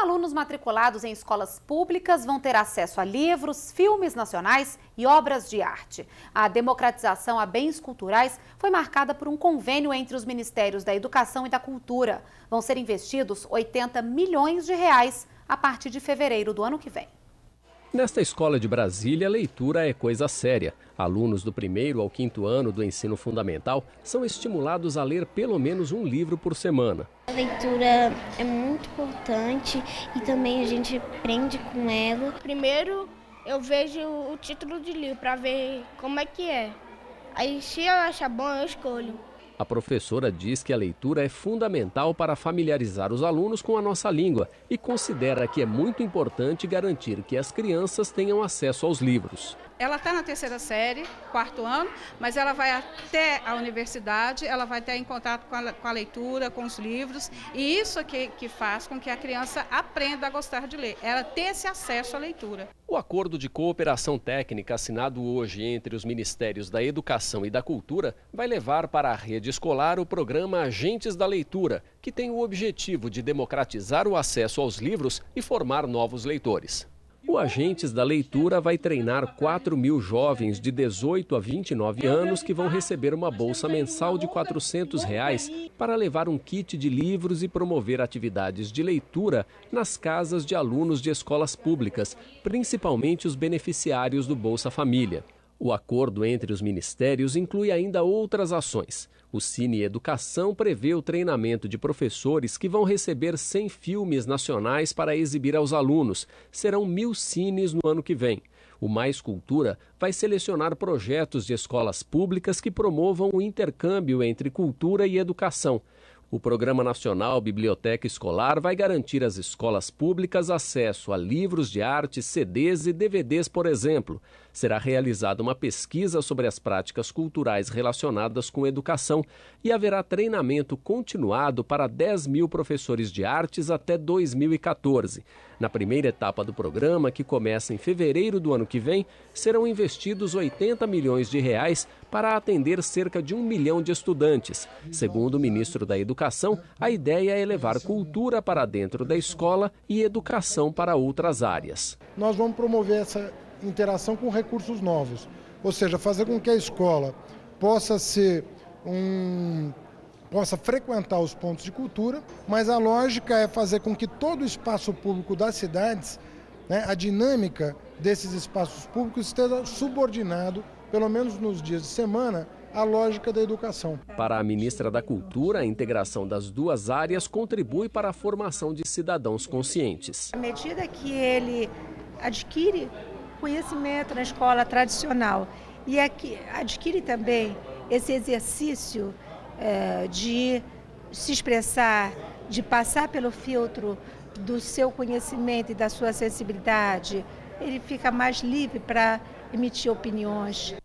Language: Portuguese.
alunos matriculados em escolas públicas vão ter acesso a livros, filmes nacionais e obras de arte. A democratização a bens culturais foi marcada por um convênio entre os Ministérios da Educação e da Cultura. Vão ser investidos 80 milhões de reais a partir de fevereiro do ano que vem. Nesta escola de Brasília, a leitura é coisa séria. Alunos do primeiro ao quinto ano do ensino fundamental são estimulados a ler pelo menos um livro por semana. A leitura é muito importante e também a gente aprende com ela. Primeiro, eu vejo o título do livro para ver como é que é. Aí, se eu achar bom, eu escolho. A professora diz que a leitura é fundamental para familiarizar os alunos com a nossa língua e considera que é muito importante garantir que as crianças tenham acesso aos livros ela está na terceira série, quarto ano, mas ela vai até a universidade, ela vai estar em contato com a, com a leitura, com os livros, e isso é que, que faz com que a criança aprenda a gostar de ler, ela ter esse acesso à leitura. O acordo de cooperação técnica assinado hoje entre os Ministérios da Educação e da Cultura vai levar para a rede escolar o programa Agentes da Leitura, que tem o objetivo de democratizar o acesso aos livros e formar novos leitores. O Agentes da Leitura vai treinar 4 mil jovens de 18 a 29 anos que vão receber uma bolsa mensal de R$ 400 reais para levar um kit de livros e promover atividades de leitura nas casas de alunos de escolas públicas, principalmente os beneficiários do Bolsa Família. O acordo entre os ministérios inclui ainda outras ações. O Cine Educação prevê o treinamento de professores que vão receber 100 filmes nacionais para exibir aos alunos. Serão mil cines no ano que vem. O Mais Cultura vai selecionar projetos de escolas públicas que promovam o intercâmbio entre cultura e educação. O Programa Nacional Biblioteca Escolar vai garantir às escolas públicas acesso a livros de arte, CDs e DVDs, por exemplo será realizada uma pesquisa sobre as práticas culturais relacionadas com educação e haverá treinamento continuado para 10 mil professores de artes até 2014. Na primeira etapa do programa, que começa em fevereiro do ano que vem, serão investidos 80 milhões de reais para atender cerca de um milhão de estudantes. Segundo o ministro da Educação, a ideia é levar cultura para dentro da escola e educação para outras áreas. Nós vamos promover essa interação com recursos novos. Ou seja, fazer com que a escola possa ser um possa frequentar os pontos de cultura, mas a lógica é fazer com que todo o espaço público das cidades, né, a dinâmica desses espaços públicos esteja subordinado, pelo menos nos dias de semana, à lógica da educação. Para a ministra da Cultura, a integração das duas áreas contribui para a formação de cidadãos conscientes. À medida que ele adquire conhecimento na escola tradicional e aqui, adquire também esse exercício é, de se expressar, de passar pelo filtro do seu conhecimento e da sua sensibilidade, ele fica mais livre para emitir opiniões,